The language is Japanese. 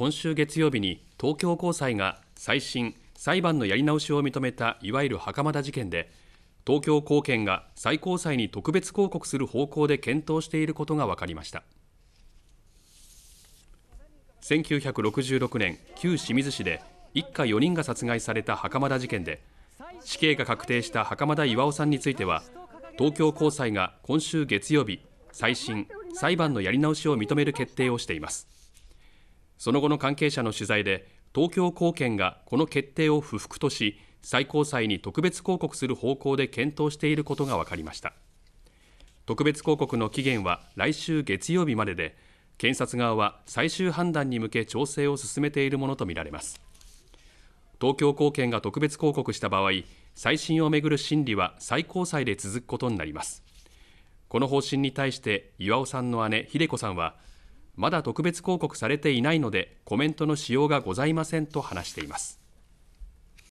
今週月曜日に東京高裁が再審・裁判のやり直しを認めたいわゆる袴田事件で東京高検が最高裁に特別抗告する方向で検討していることが分かりました1966年旧清水市で一家4人が殺害された袴田事件で死刑が確定した袴田巌さんについては東京高裁が今週月曜日再審・裁判のやり直しを認める決定をしていますその後の関係者の取材で東京高検がこの決定を不服とし最高裁に特別抗告する方向で検討していることが分かりました特別抗告の期限は来週月曜日までで検察側は最終判断に向け調整を進めているものとみられます東京高検が特別抗告した場合再審をめぐる審理は最高裁で続くことになりますこの方針に対して岩尾さんの姉秀子さんはまだ特別抗告されていないのでコメントのしようがございませんと話しています